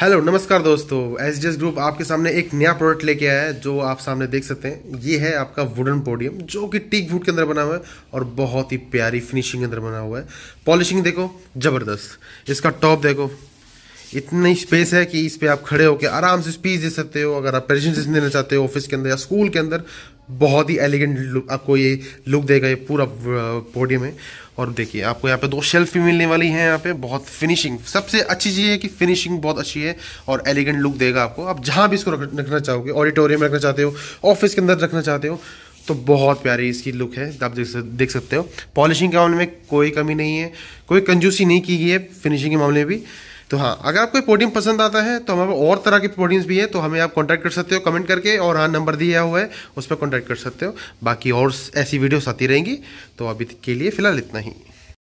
hello नमस्कार दोस्तों S G group आपके सामने एक नया प्रोडक्ट लेके आया है जो आप सामने देख सकते हैं ये है आपका वुडन पोडियम जो कि टीक वुड के अंदर बना हुआ है और बहुत ही प्यारी फिनिशिंग के अंदर बना हुआ है पॉलिशिंग देखो ज़बरदस्त इसका टॉप देखो इतनी स्पेस है कि इस पर आप खड़े होकर आराम से स्पीच दे सकते हो अगर आप प्रेजेंटेशन देना चाहते हो ऑफिस के अंदर या स्कूल के अंदर बहुत ही एलिगेंट लुक आपको ये लुक देगा ये पूरा पोडियम है और देखिए आपको यहाँ पे दो शेल्फ भी मिलने वाली हैं यहाँ पे बहुत फिनिशिंग सबसे अच्छी चीज़ है कि फिनिशिंग बहुत अच्छी है और एलिगेंट लुक देगा आपको आप जहाँ भी इसको रखना चाहोगे ऑडिटोरियम में रखना चाहते हो ऑफिस के अंदर रखना चाहते हो तो बहुत प्यारी इसकी लुक है आप देख देख सकते हो पॉलिशिंग के मामले में कोई कमी नहीं है कोई कंजूसी नहीं की गई है फिनिशिंग के मामले में भी तो हाँ अगर आपको प्रोटीन पसंद आता है तो हमारे और तरह के प्रोटीन्स भी हैं तो हमें आप कॉन्टैक्ट कर सकते हो कमेंट करके और हाँ नंबर दिया हुआ है उस पर कॉन्टैक्ट कर सकते हो बाकी और ऐसी वीडियोस आती रहेंगी तो अभी के लिए फ़िलहाल इतना ही